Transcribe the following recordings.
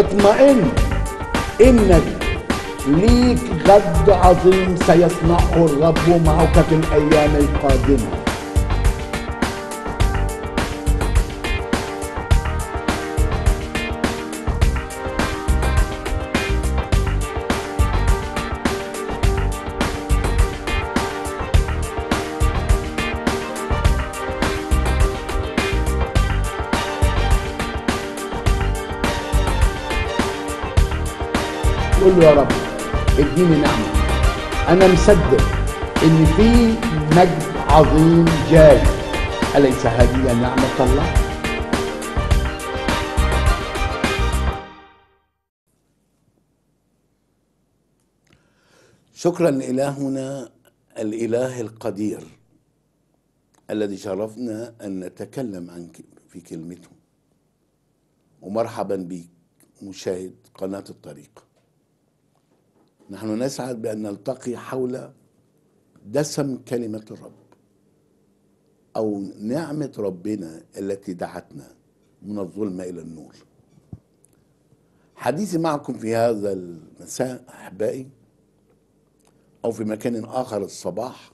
اطمئن انك ليك غد عظيم سيصنعه الرب معك في الايام القادمه له يا رب اديني نعمه انا مصدق ان في مجد عظيم جاي اليس هذه نعمه الله شكرا الهنا الاله القدير الذي شرفنا ان نتكلم عنك في كلمته ومرحبا بك مشاهد قناه الطريق نحن نسعد بأن نلتقي حول دسم كلمة الرب أو نعمة ربنا التي دعتنا من الظلمة إلى النور حديثي معكم في هذا المساء أحبائي أو في مكان آخر الصباح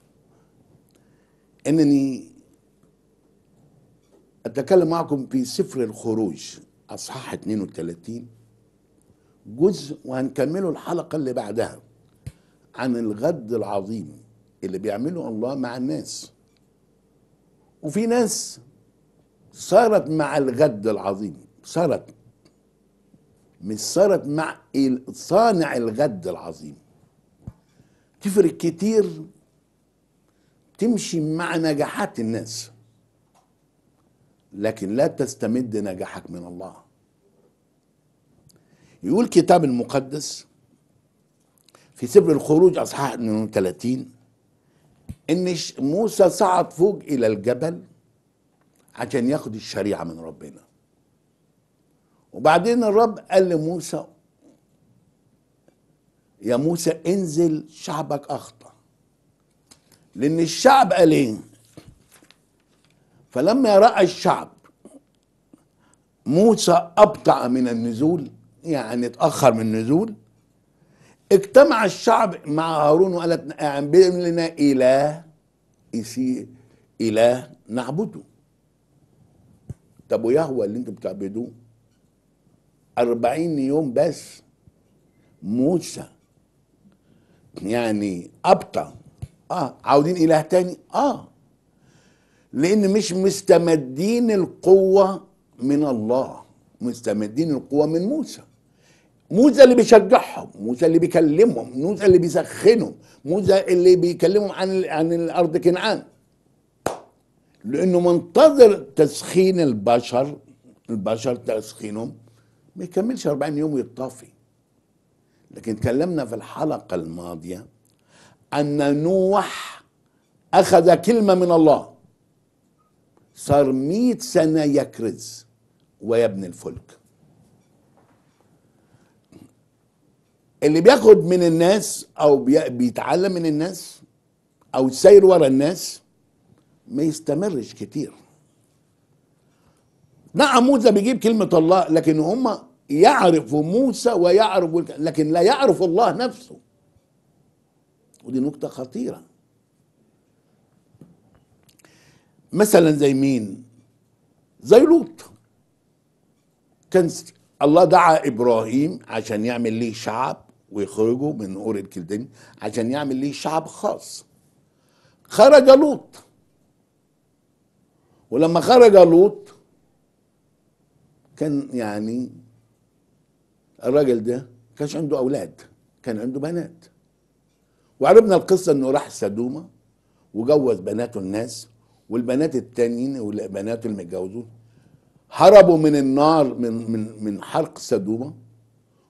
أنني أتكلم معكم في سفر الخروج أصحاح 32 جزء وهنكمله الحلقة اللي بعدها عن الغد العظيم اللي بيعمله الله مع الناس وفي ناس صارت مع الغد العظيم صارت مش صارت مع صانع الغد العظيم تفرق كتير تمشي مع نجاحات الناس لكن لا تستمد نجاحك من الله يقول الكتاب المقدس في سفر الخروج اصحاح 32 ان موسى صعد فوق الى الجبل عشان ياخد الشريعه من ربنا وبعدين الرب قال لموسى يا موسى انزل شعبك اخطا لان الشعب قال ايه فلما راى الشعب موسى ابطا من النزول يعني اتأخر من النزول اجتمع الشعب مع هارون وقال اعمل لنا إله يصير إله نعبده طب ويهوى اللي انتم بتعبدوه أربعين يوم بس موسى يعني أبطأ اه عاودين اله تاني اه لان مش مستمدين القوه من الله مستمدين القوه من موسى مو اللي بيشجعهم مو اللي بيكلمهم مو اللي بيسخنهم مو اللي بيكلمهم عن عن الارض كنعان لانه منتظر تسخين البشر البشر تسخينهم ما يكملش 40 يوم ويطفي لكن تكلمنا في الحلقه الماضيه ان نوح اخذ كلمه من الله صار 100 سنه يكرز ويبني الفلك اللي بياخد من الناس او بيتعلم من الناس او يسير ورا الناس ما يستمرش كتير نعم موسى بيجيب كلمة الله لكن هم يعرفوا موسى ويعرفوا لكن لا يعرف الله نفسه ودي نقطة خطيرة مثلا زي مين زي لوط كان الله دعا ابراهيم عشان يعمل ليه شعب ويخرجوا من اور الكلداني عشان يعمل ليه شعب خاص خرج لوط ولما خرج لوط كان يعني الراجل ده كانش عنده اولاد كان عنده بنات وعرفنا القصه انه راح سدومه وجوز بناته الناس والبنات التانيين والبنات المتجوزون هربوا من النار من من من حرق سدومه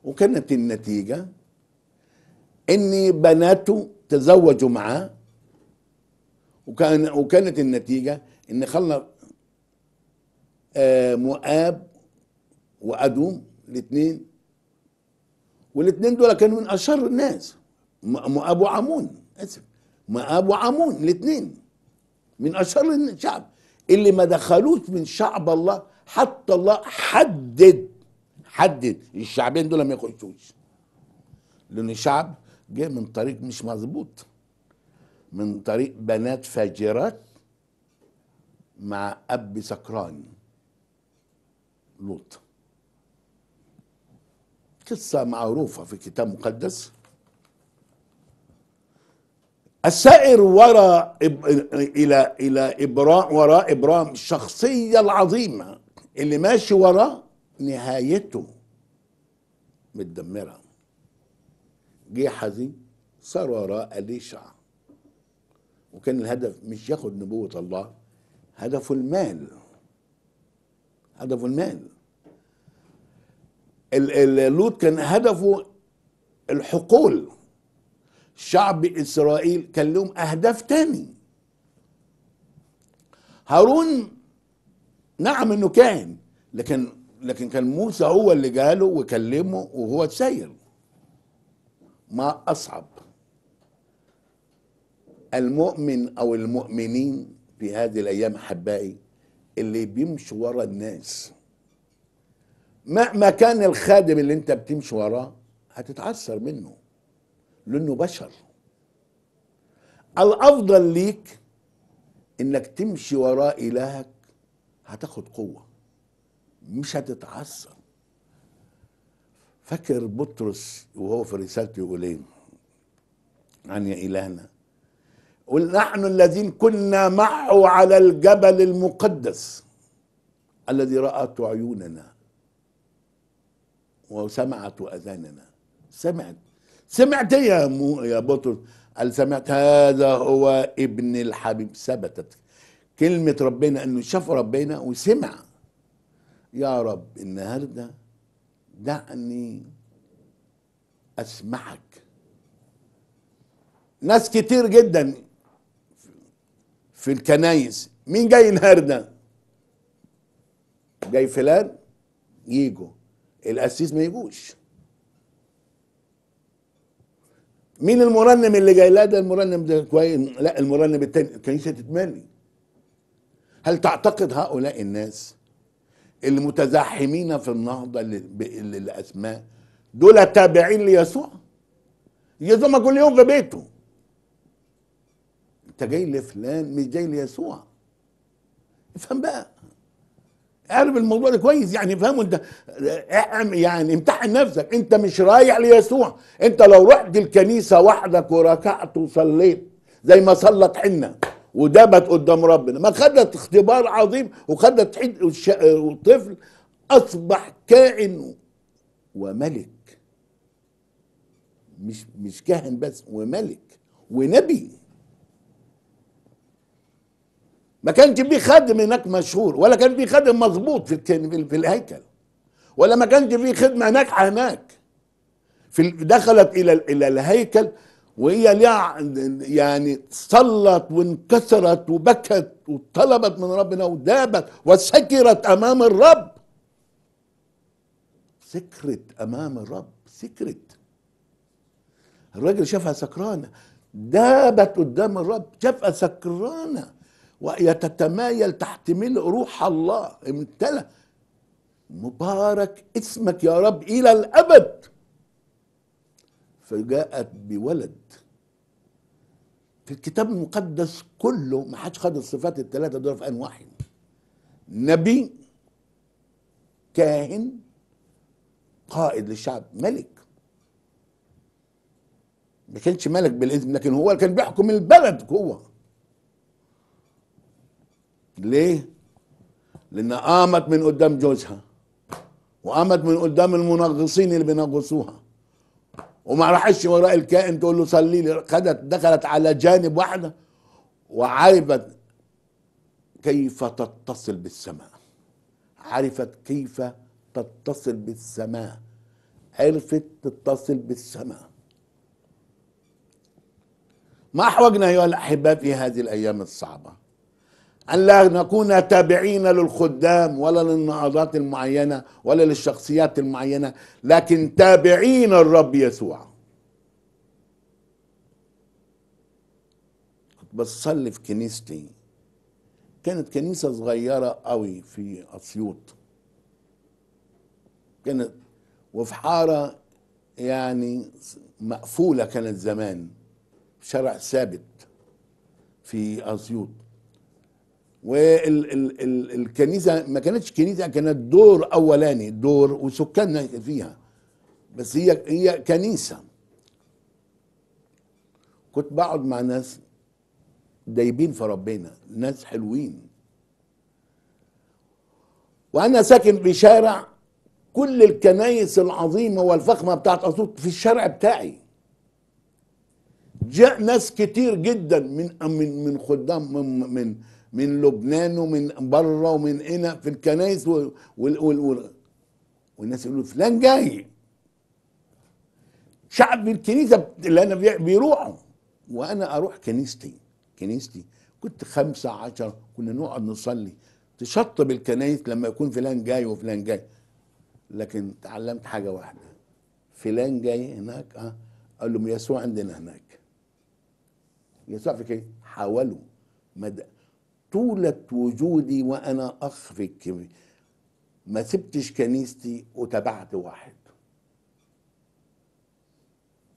وكانت النتيجه اني بناته تزوجوا معاه وكان وكانت النتيجه ان خلى آه، مؤاب وادوم الاثنين والاثنين دول كانوا من اشر الناس مؤاب وعمون اسف مؤاب وعمون الاثنين من اشر الشعب اللي ما دخلوش من شعب الله حتى الله حدد حدد الشعبين دول ما يخشوش لان الشعب جه من طريق مش مظبوط من طريق بنات فاجرات مع اب سكران لوط قصة معروفة في كتاب مقدس السائر وراء إب... إلى إلى إبراء وراء إبرام الشخصية العظيمة اللي ماشي وراء نهايته متدمرة جه حزين صار وراء اليشع وكان الهدف مش ياخد نبوة الله هدفه المال هدفه المال لوط كان هدفه الحقول شعب اسرائيل كان لهم اهداف تاني هارون نعم انه كان لكن لكن كان موسى هو اللي جاله وكلمه وهو اتسير ما أصعب المؤمن أو المؤمنين في هذه الأيام أحبائي اللي بيمشوا ورا الناس مهما كان الخادم اللي انت بتمشي وراه هتتعثر منه لانه بشر الافضل ليك انك تمشي وراء الهك هتاخد قوه مش هتتعثر فاكر بطرس وهو في رسالته يقول ايه عن يا إلهنا ونحن نحن الذين كنا معه على الجبل المقدس الذي رأت عيوننا وسمعت أذاننا سمعت سمعت يا مو يا بطرس قال سمعت هذا هو ابن الحبيب ثبتت كلمة ربنا انه شاف ربنا وسمع يا رب النهارده دعني اسمعك ناس كتير جدا في الكنايس مين جاي النهارده جاي فلان ييجوا القسيس ما يجوش مين المرنم اللي جاي لا ده المرنم ده كويس لا المرنم التاني الكنيسه تتملي هل تعتقد هؤلاء الناس المتزحمين في النهضه للاسماء دول تابعين ليسوع يسوع ما كل يوم في بيته انت جاي لفلان مش جاي ليسوع افهم بقى عارف الموضوع ده كويس يعني فاهمه انت يعني امتحن نفسك انت مش رايح ليسوع انت لو رحت الكنيسه وحدك وركعت وصليت زي ما صلت حنه ودابت قدام ربنا ما خدت اختبار عظيم وخدت حد وطفل اصبح كائن وملك مش مش كاهن بس وملك ونبي ما كانش في خادم هناك مشهور ولا كان في خادم مظبوط في في الهيكل ولا ما كانش في خدمه ناجحه هناك في دخلت الى الى الهيكل وهي يعني صلت وانكسرت وبكت وطلبت من ربنا ودابت وسكرت امام الرب سكرت امام الرب سكرت الراجل شافها سكرانه دابت قدام الرب شافها سكرانه وهي تتمايل تحت ملء روح الله امتلأ مبارك اسمك يا رب الى الابد فجاءت بولد في الكتاب المقدس كله ما حدش خد الصفات الثلاثه دول في ان واحد نبي كاهن قائد للشعب ملك ما كانش ملك بالاسم لكن هو اللي كان بيحكم البلد هو ليه لان قامت من قدام جوزها وقامت من قدام المنغصين اللي بينغصوها وما راحش وراء الكائن تقول له صلي لي خدت دخلت على جانب واحده وعرفت كيف تتصل بالسماء عرفت كيف تتصل بالسماء عرفت تتصل بالسماء ما احوجنا ايها الاحباء في هذه الايام الصعبه أن لا نكون تابعين للخدام ولا للنهضات المعينة ولا للشخصيات المعينة لكن تابعين الرب يسوع كنت بصلي في كنيستي كانت كنيسة صغيرة قوي في أسيوط كانت وفي حارة يعني مقفولة كانت زمان شرع ثابت في أسيوط والكنيسه ما كانتش كنيسه كانت دور اولاني دور وسكاننا فيها بس هي هي كنيسه كنت بقعد مع ناس دايبين في ربنا ناس حلوين وانا ساكن في شارع كل الكنايس العظيمه والفخمه بتاعت اسيوط في الشارع بتاعي جاء ناس كتير جدا من من من خدام من من من لبنان ومن بره ومن هنا في الكنائس والناس يقولوا فلان جاي شعب الكنيسه اللي انا بيروحوا وانا اروح كنيستي كنيستي كنت خمسة عشر كنا نقعد نصلي تشطب الكنايس لما يكون فلان جاي وفلان جاي لكن تعلمت حاجة واحدة فلان جاي هناك اه قال لهم يسوع عندنا هناك يسوع في كده حاولوا مدى طولة وجودي وأنا أخ في ما سبتش كنيستي وتابعت واحد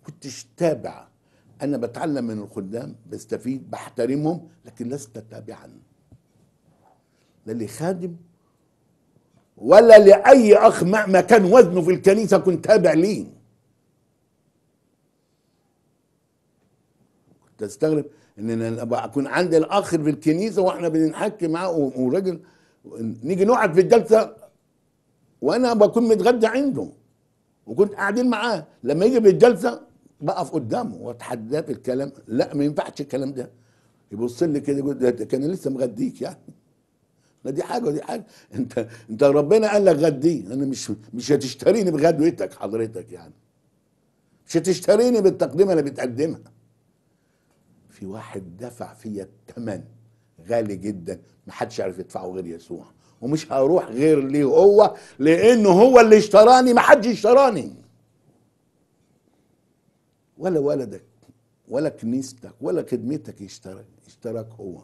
كنتش تابع أنا بتعلم من الخدام بستفيد بحترمهم لكن لست تابعا لا لخادم ولا لأي أخ مهما كان وزنه في الكنيسة كنت تابع ليه كنت أستغرب ان انا اكون عندي الاخ في الكنيسه واحنا بنحكي معاه وراجل نيجي نقعد في الجلسه وانا بكون متغدى عنده وكنت قاعدين معاه لما يجي في الجلسه بقف قدامه واتحداه في الكلام لا ما ينفعش الكلام ده يبص لي كده يقول ده كان لسه مغديك يعني ما دي حاجه ودي حاجه انت انت ربنا قال لك غديه انا مش مش هتشتريني بغدوتك حضرتك يعني مش هتشتريني بالتقديمه اللي بتقدمها في واحد دفع فيا الثمن غالي جدا محدش عارف يدفعه غير يسوع ومش هروح غير ليه هو لانه هو اللي اشتراني محدش اشتراني ولا ولدك ولا كنيستك ولا خدمتك اشترك اشتراك هو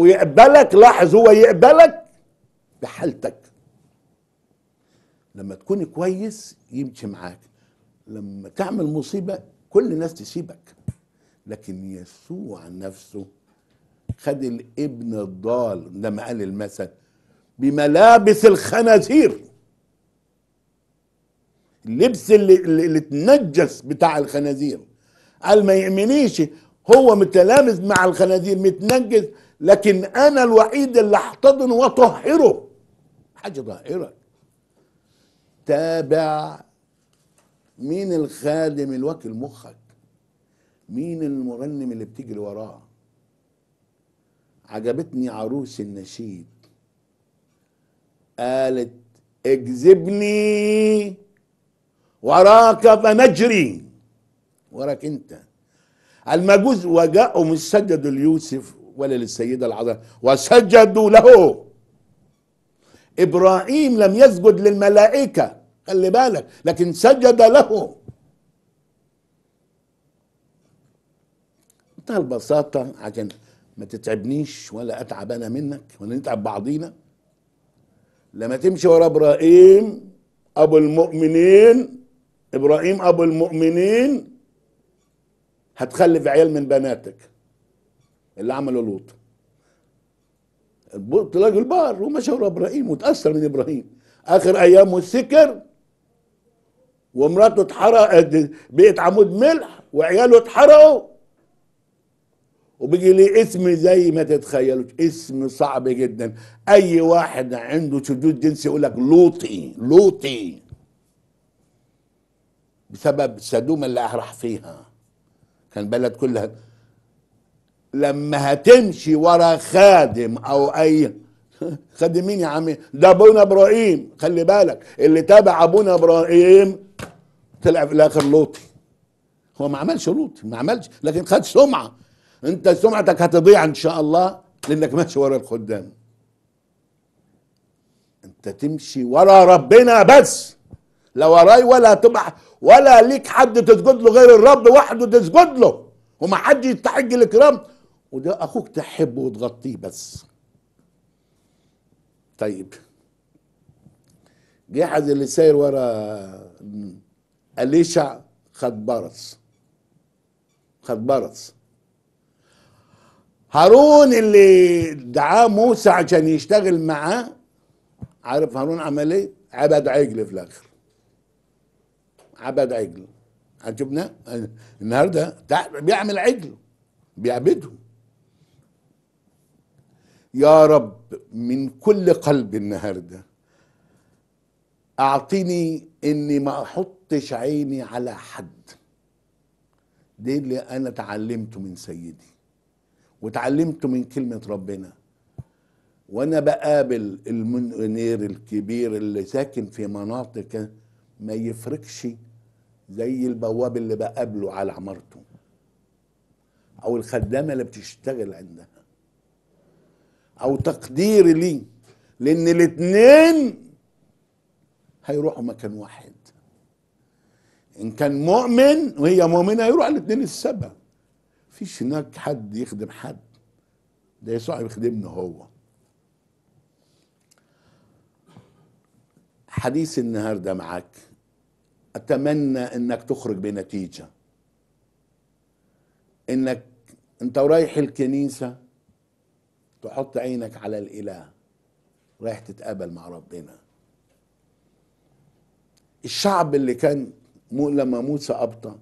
ويقبلك لاحظ هو يقبلك بحالتك لما تكون كويس يمشي معاك لما تعمل مصيبه كل الناس تسيبك لكن يسوع نفسه خد الابن الضال لما قال المثل بملابس الخنازير اللبس اللي, اللي تنجس بتاع الخنازير قال ما يأمنيش هو متلامس مع الخنازير متنجس لكن انا الوحيد اللي احتضنه واطهره حاجه ظاهره تابع مين الخادم الوكل مخك مين المرنم اللي بتجري وراه عجبتني عروس النشيد قالت اجذبني وراك فنجري وراك انت المجوز وجاءوا مش سجدوا ليوسف ولا للسيدة العظيمة وسجدوا له إبراهيم لم يسجد للملائكة خلي بالك لكن سجد له بمنتهى البساطة عشان ما تتعبنيش ولا أتعب أنا منك ولا نتعب بعضينا لما تمشي ورا إبراهيم أبو المؤمنين إبراهيم أبو المؤمنين هتخلف عيال من بناتك اللي عملوا لوط طلعوا البار ومشى ورا إبراهيم وتأثر من إبراهيم آخر أيامه سكر ومراته اتحرقت آه، بقت عمود ملح وعياله اتحرقوا وبيجي لي اسم زي ما تتخيلوش اسم صعب جدا اي واحد عنده شذوذ جنسي يقول لك لوطي لوطي بسبب سدوم اللي راح فيها كان بلد كلها لما هتمشي ورا خادم او اي خادم مين يا عمي ده ابونا ابراهيم خلي بالك اللي تابع ابونا ابراهيم طلع في الاخر لوطي هو ما عملش لوطي ما عملش لكن خد سمعه انت سمعتك هتضيع ان شاء الله لانك ماشي ورا الخدام انت تمشي ورا ربنا بس لا وراي ولا تبع ولا ليك حد تسجد له غير الرب وحده تسجد له وما حد يستحق الكرام وده اخوك تحبه وتغطيه بس طيب حد اللي ساير ورا اليشع خد برص خد برص هارون اللي دعاه موسى عشان يشتغل معاه عارف هارون عمل ايه؟ عبد عجل في الاخر عبد عجل عجبنا النهارده بيعمل عجل بيعبده يا رب من كل قلب النهارده اعطيني اني ما احطش عيني على حد ده اللي انا اتعلمته من سيدي وتعلمت من كلمة ربنا وانا بقابل المنير الكبير اللي ساكن في مناطق ما يفرقش زي البواب اللي بقابله على عمارته او الخدامه اللي بتشتغل عندها او تقديري ليه لان الاتنين هيروحوا مكان واحد ان كان مؤمن وهي مؤمنه هيروح الاتنين السبع فيش هناك حد يخدم حد ده يسوع يخدمنا هو حديث النهارده معاك اتمنى انك تخرج بنتيجه انك انت رايح الكنيسه تحط عينك على الاله رايح تتقابل مع ربنا الشعب اللي كان لما موسى ابطا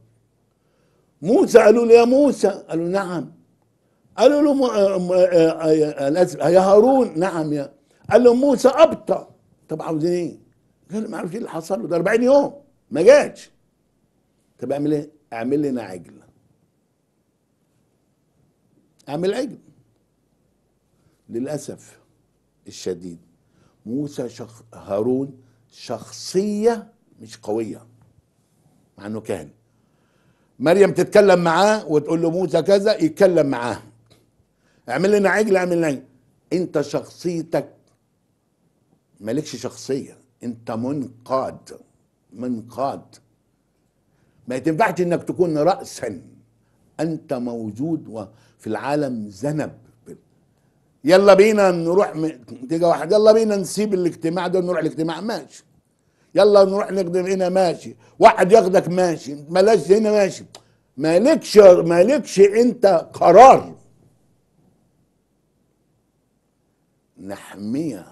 موسى قالوا له يا موسى قالوا نعم قالوا له آه، آه، يا هارون نعم يا قال له موسى ابطا طب عاوزين ايه؟ قال ما اعرفش ايه اللي حصل له ده 40 يوم ما جاش طب اعمل ايه؟ اعمل لنا عجل اعمل عجل للاسف الشديد موسى شخ... هارون شخصيه مش قويه مع انه كاهن مريم تتكلم معاه وتقول له موسى كذا يتكلم معاه اعمل لنا عجل اعمل لنا انت شخصيتك مالكش شخصيه انت منقاد منقاد ما تنفعش انك تكون راسا انت موجود وفي العالم زنب يلا بينا نروح تيجي واحد يلا بينا نسيب الاجتماع ده ونروح الاجتماع ماشي يلا نروح نقدم هنا ماشي واحد ياخدك ماشي مالكش هنا ماشي مالكش مالكش انت قرار نحمية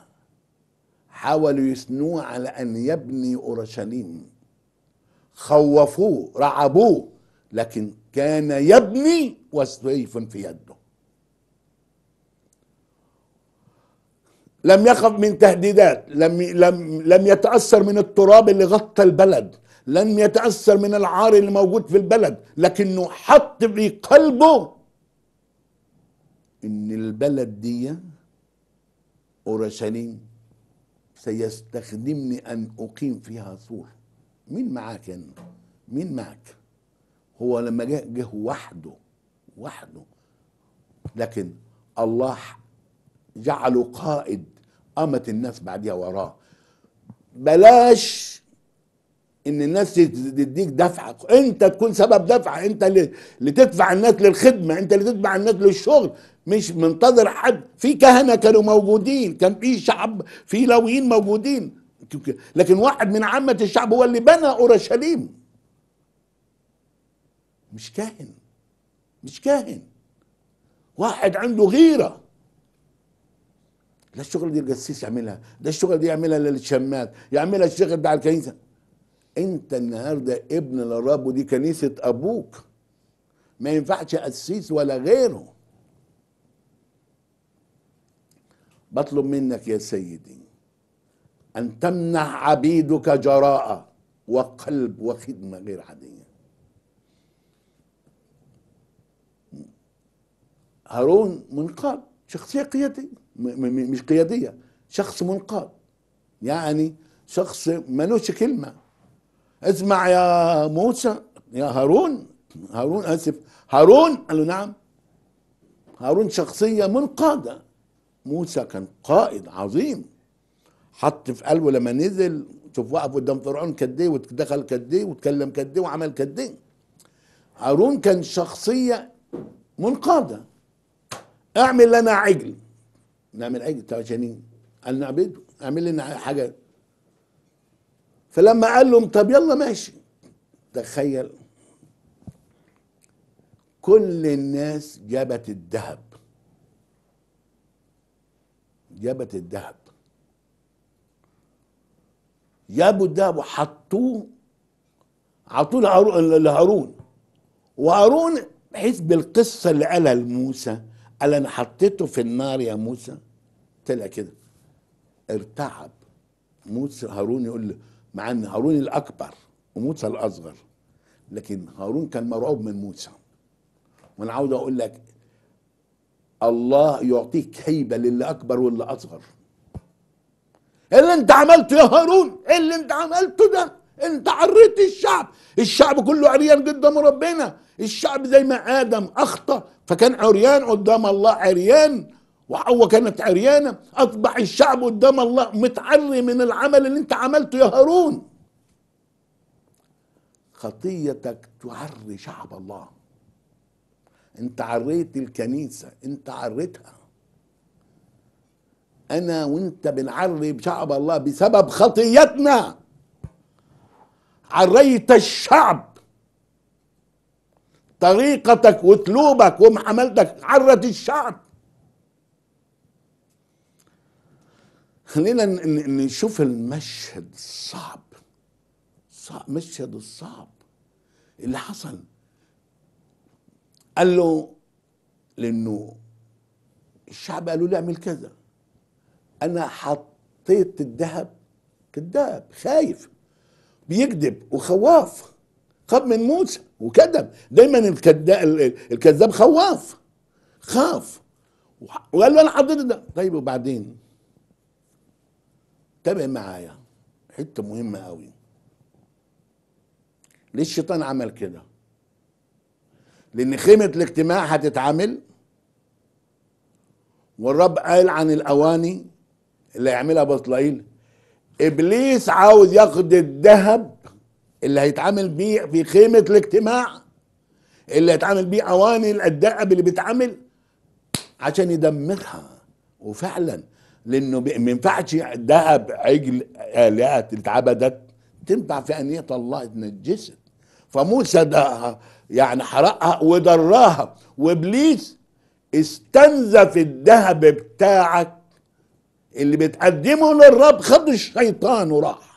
حاولوا يثنوه على ان يبني اورشليم خوفوه رعبوه لكن كان يبني وسيف في يده لم يخف من تهديدات لم لم لم يتاثر من التراب اللي غطى البلد لم يتاثر من العار اللي موجود في البلد لكنه حط في قلبه ان البلد دي اورشليم سيستخدمني ان اقيم فيها سور مين معاك يا مين معاك هو لما جه جه وحده وحده لكن الله جعله قائد قامت الناس بعديها وراه بلاش ان الناس تديك دفعه انت تكون سبب دفعه انت اللي تدفع الناس للخدمه انت اللي تدفع الناس للشغل مش منتظر حد في كهنه كانوا موجودين كان في شعب في لويين موجودين لكن واحد من عامه الشعب هو اللي بنى اورشليم مش كاهن مش كاهن واحد عنده غيره لا الشغل دي القسيس يعملها ده الشغل دي يعملها للشمات يعملها الشيخ بتاع الكنيسه انت النهارده ابن للرب ودي كنيسه ابوك ما ينفعش قسيس ولا غيره بطلب منك يا سيدي ان تمنح عبيدك جراءه وقلب وخدمه غير عاديه هارون منقاد شخصيه قياديه مش قياديه شخص منقاد يعني شخص ملوش كلمه اسمع يا موسى يا هارون هارون اسف هارون قال له نعم هارون شخصيه منقاده موسى كان قائد عظيم حط في قلبه لما نزل شوف وقف قدام فرعون قد ايه ودخل قد ايه واتكلم قد ايه وعمل قد ايه هارون كان شخصيه منقاده اعمل لنا عجل نعمل ايه تجانين قال نعبده اعمل لنا حاجه فلما قال لهم طب يلا ماشي تخيل كل الناس جابت الذهب جابت الذهب جابوا الذهب وحطوه عطوه لهارون وهارون بحيث بالقصه اللي قالها لموسى قال انا حطيته في النار يا موسى طلع كده ارتعب موسى هارون يقول له مع ان هارون الاكبر وموسى الاصغر لكن هارون كان مرعوب من موسى وانا عاوز اقول لك الله يعطيك هيبه للي اكبر واللي اصغر ايه اللي انت عملته يا هارون ايه اللي انت عملته ده انت عريت الشعب الشعب كله عريان قدام ربنا الشعب زي ما آدم أخطأ فكان عريان قدام الله عريان وحواء كانت عريانة أصبح الشعب قدام الله متعري من العمل اللي أنت عملته يا هارون خطيتك تعري شعب الله أنت عريت الكنيسة أنت عريتها أنا وأنت بنعري شعب الله بسبب خطيتنا عريت الشعب طريقتك واسلوبك ومعاملتك عرت الشعب خلينا نشوف المشهد الصعب صعب مشهد الصعب اللي حصل قال له لانه الشعب قالوا لي اعمل كذا انا حطيت الذهب كذاب خايف بيكذب وخواف خاف من موسى وكذب دايما الكذاب خواف خاف وقال له انا حضرت ده طيب وبعدين تابع معايا حته مهمه قوي ليه الشيطان عمل كده لان خيمه الاجتماع هتتعمل والرب قال عن الاواني اللي هيعملها بطلائيل ابليس عاوز ياخد الذهب اللي هيتعامل بيه في خيمه الاجتماع اللي هيتعامل بيه اواني الاداب اللي بيتعامل عشان يدمرها وفعلا لانه ما ينفعش ذهب عجل الات اتعبدت تنفع في انيه الله اتنجست فموسى ده يعني حرقها ودراها وابليس استنزف الذهب بتاعك اللي بتقدمه للرب خد الشيطان وراح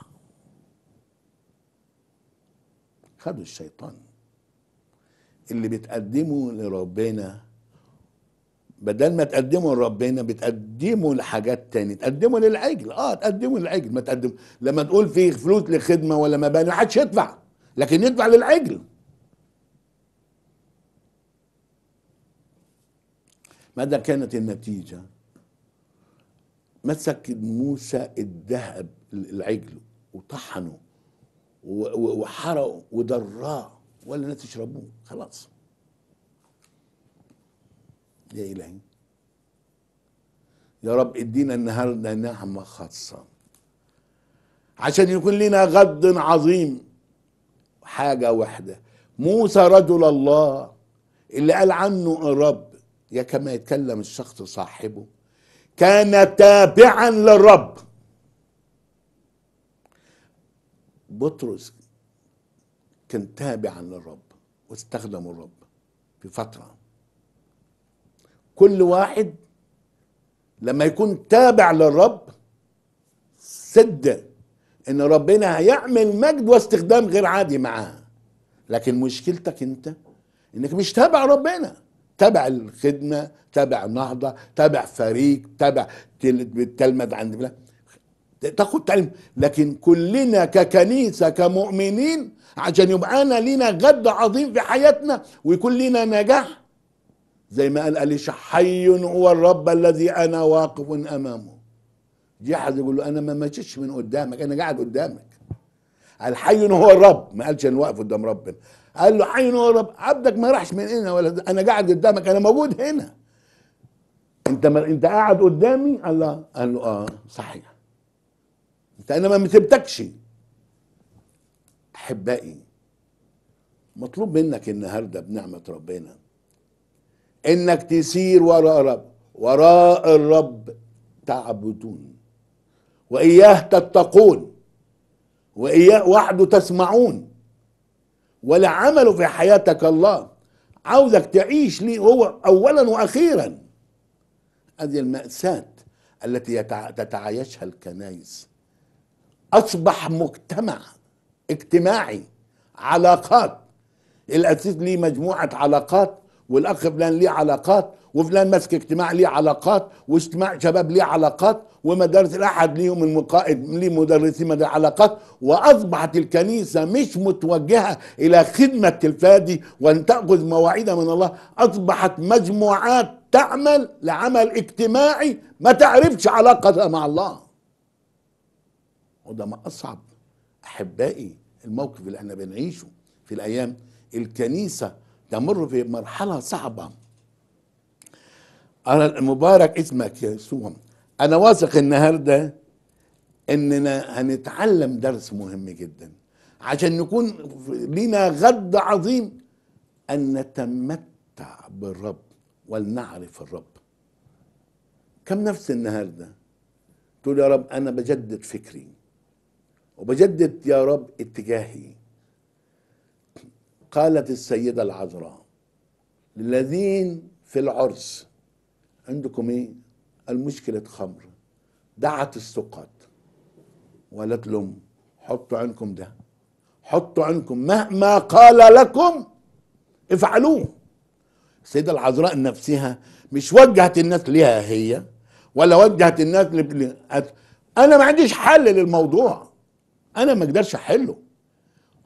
خدوا الشيطان اللي بتقدمه لربنا بدل ما تقدمه لربنا بتقدمه لحاجات تانية تقدمه للعجل اه تقدمه للعجل ما تقدم لما تقول في فلوس لخدمه ولا مباني محدش يدفع لكن يدفع للعجل ماذا كانت النتيجة مسك موسى الذهب العجل وطحنه وحرقوا وضراه ولا الناس تشربوه خلاص يا إلهي يا رب ادينا النهارده نعمة خاصة عشان يكون لنا غد عظيم حاجة واحدة موسى رجل الله اللي قال عنه الرب يا كما يتكلم الشخص صاحبه كان تابعا للرب بطرس كان تابعا للرب واستخدم الرب في فترة كل واحد لما يكون تابع للرب صدق ان ربنا هيعمل مجد واستخدام غير عادي معاه لكن مشكلتك انت انك مش تابع ربنا تابع الخدمة تابع نهضة تابع فريق تابع تلمد عند تاخد تعليم لكن كلنا ككنيسة كمؤمنين عشان يبقى أنا لينا غد عظيم في حياتنا ويكون لينا نجاح زي ما قال اليش حي هو الرب الذي أنا واقف أمامه حد يقول له أنا ما مشيتش من قدامك أنا قاعد قدامك قال حي هو الرب ما قالش أنا واقف قدام ربنا قال له حي هو الرب عبدك ما راحش من هنا ولا أنا قاعد قدامك أنا موجود هنا انت ما انت قاعد قدامي الله قال له اه صحيح انت انا ما بتبتكش احبائي مطلوب منك النهارده بنعمه ربنا انك تسير وراء رب وراء الرب تعبدون واياه تتقون واياه وحده تسمعون ولا عمله في حياتك الله عاوزك تعيش ليه هو اولا واخيرا هذه الماساه التي تتعايشها الكنائس اصبح مجتمع اجتماعي علاقات الاسيس ليه مجموعه علاقات والاخ فلان ليه علاقات وفلان ماسك اجتماع ليه علاقات واجتماع شباب ليه علاقات ومدارس الاحد ليهم المقائد ليه مدرسين مدارس علاقات واصبحت الكنيسه مش متوجهه الى خدمه الفادي وان تاخذ مواعيد من الله اصبحت مجموعات تعمل لعمل اجتماعي ما تعرفش علاقتها مع الله وده ما اصعب احبائي الموقف اللي احنا بنعيشه في الايام الكنيسه تمر في مرحله صعبه أنا المبارك اسمك يا يسوع أنا واثق النهاردة إننا هنتعلم درس مهم جدا عشان نكون لنا غد عظيم أن نتمتع بالرب ولنعرف الرب كم نفس النهاردة تقول يا رب أنا بجدد فكري وبجدد يا رب اتجاهي قالت السيدة العذراء للذين في العرس عندكم ايه المشكلة خمر دعت السقط وقالت لهم حطوا عنكم ده حطوا عنكم مهما قال لكم افعلوه السيدة العذراء نفسها مش وجهت الناس ليها هي ولا وجهت الناس لبلي. أنا ما عنديش حل للموضوع انا ما اقدرش احله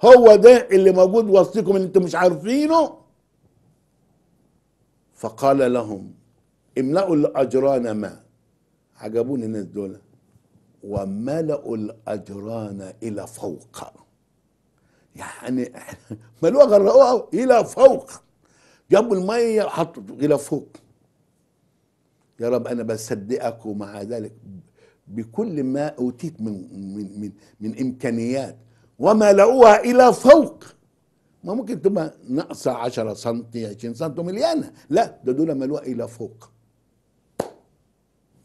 هو ده اللي موجود وسطكم ان انتم مش عارفينه فقال لهم املأوا الاجران ما عجبوني الناس دول وملأوا الاجران الى فوق يعني ملوها غرقوها الى فوق جابوا الميه حطوا الى فوق يا رب انا بصدقك ومع ذلك بكل ما أوتيت من, من, من, من إمكانيات وما لقوها إلى فوق ما ممكن تبقى ناقصة 10 سم 20 سم مليانة لا ده دول ملوها إلى فوق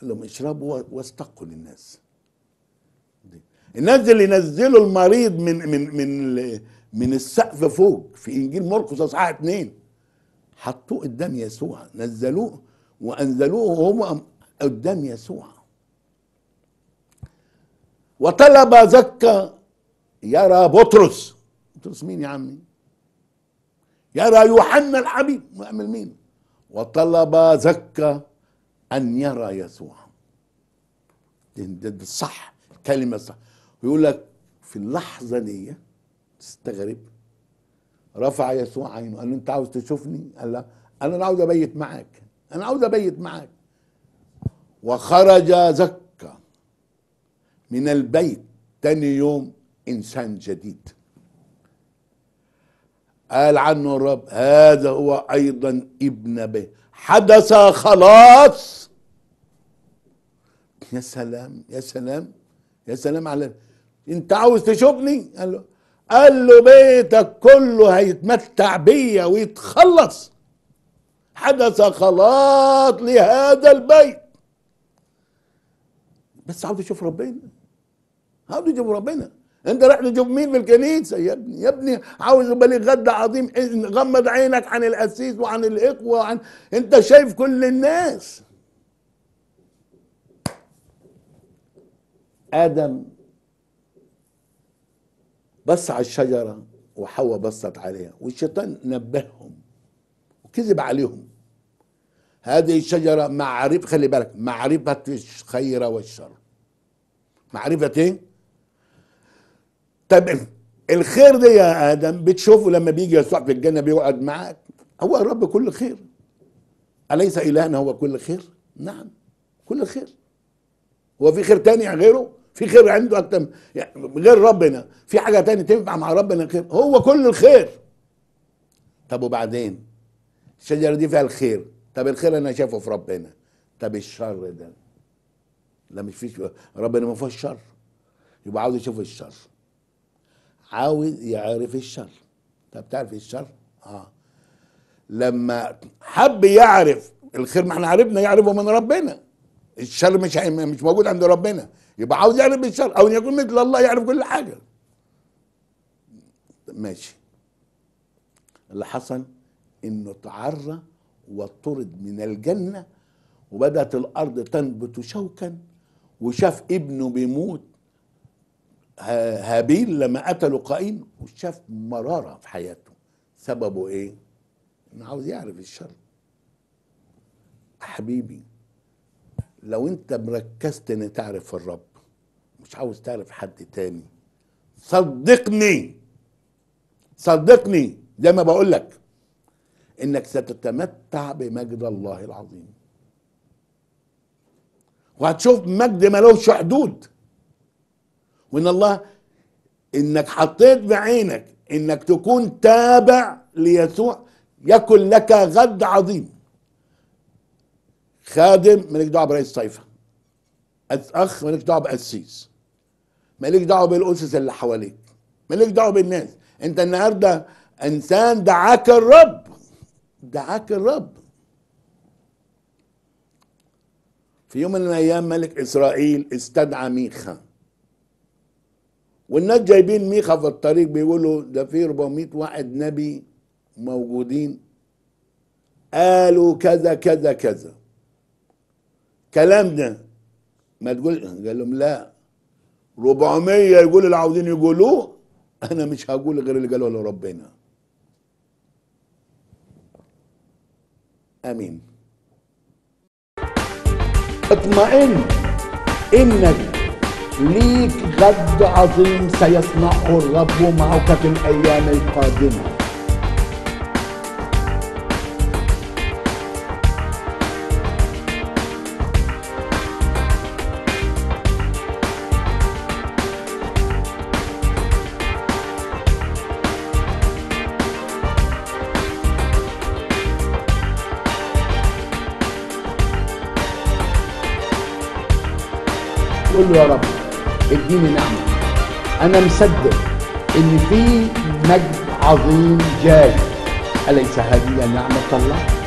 قال لهم اشربوا واستقوا للناس الناس اللي نزلوا المريض من من من من السقف فوق في انجيل مرقس اصحاح اثنين حطوه قدام يسوع نزلوه وانزلوه وهم قدام يسوع وطلب زكا يرى بطرس بطرس مين يا عمي يرى يوحنا الحبيب مؤمن مين وطلب زكا أن يرى يسوع ده صح كلمة صح ويقول لك في اللحظة دي تستغرب رفع يسوع عينه قال له انت عاوز تشوفني قال له انا عاوز ابيت معاك انا عاوز ابيت معاك وخرج زكا من البيت تاني يوم انسان جديد قال عنه الرب هذا هو ايضا ابن به حدث خلاص يا سلام يا سلام يا سلام على انت عاوز تشوفني قال له قال له بيتك كله هيتمتع بيا ويتخلص حدث خلاص لهذا البيت بس عاوز يشوف ربنا عاوز يشوف ربنا انت رايح تشوف مين في الكنيسه يا ابني يا ابني عاوز بليغ غد عظيم غمض عينك عن القسيس وعن الاخوه وعن انت شايف كل الناس ادم بص على الشجره وحواء بصت عليها والشيطان نبههم وكذب عليهم هذه الشجرة معرفة خلي بالك معرفة الخير والشر معرفة ايه طب الخير ده يا آدم بتشوفه لما بيجي يسوع في الجنة بيقعد معاك هو رب كل خير أليس إلهنا هو كل خير نعم كل خير هو في خير تاني غيره في خير عنده أكتر يعني غير ربنا في حاجة تانية تنفع مع ربنا خير هو كل الخير طب وبعدين الشجرة دي فيها الخير طب الخير انا شايفه في ربنا طب الشر ده لا مش فيش ربنا ما فيهوش شر يبقى عاوز يشوف الشر عاوز يعرف الشر طب تعرف الشر اه لما حب يعرف الخير ما احنا عرفنا يعرفه من ربنا الشر مش مش موجود عند ربنا يبقى عاوز يعرف الشر او يكون مثل الله يعرف كل حاجه ماشي اللي حصل انه تعرى وطرد من الجنة وبدأت الأرض تنبت شوكا وشاف ابنه بيموت هابيل لما قتلوا قايين وشاف مرارة في حياته سببه ايه؟ انه عاوز يعرف الشر حبيبي لو انت مركزت ان تعرف الرب مش عاوز تعرف حد تاني صدقني صدقني زي ما بقول لك انك ستتمتع بمجد الله العظيم وهتشوف مجد ملوش حدود وان الله انك حطيت بعينك انك تكون تابع ليسوع يكن لك غد عظيم خادم مالك دعوه برئيس طائفه اخ مالك دعوه بقسيس مالك دعوه بالاسس اللي حواليك مالك دعوه بالناس انت النهارده انسان دعاك الرب دعاك الرب في يوم من الايام ملك اسرائيل استدعى ميخا والناس جايبين ميخا في الطريق بيقولوا ده في 400 واحد نبي موجودين قالوا كذا كذا كذا كلام ده ما تقول قال لهم لا 400 يقول اللي عاوزين يقولوه انا مش هقول غير اللي قاله ربنا امين اطمئن انك ليك غد عظيم سيصنعه الرب معك في الايام القادمه يا رب اديني نعمه انا مصدق ان في مجد عظيم جاي اليس هذه نعمه الله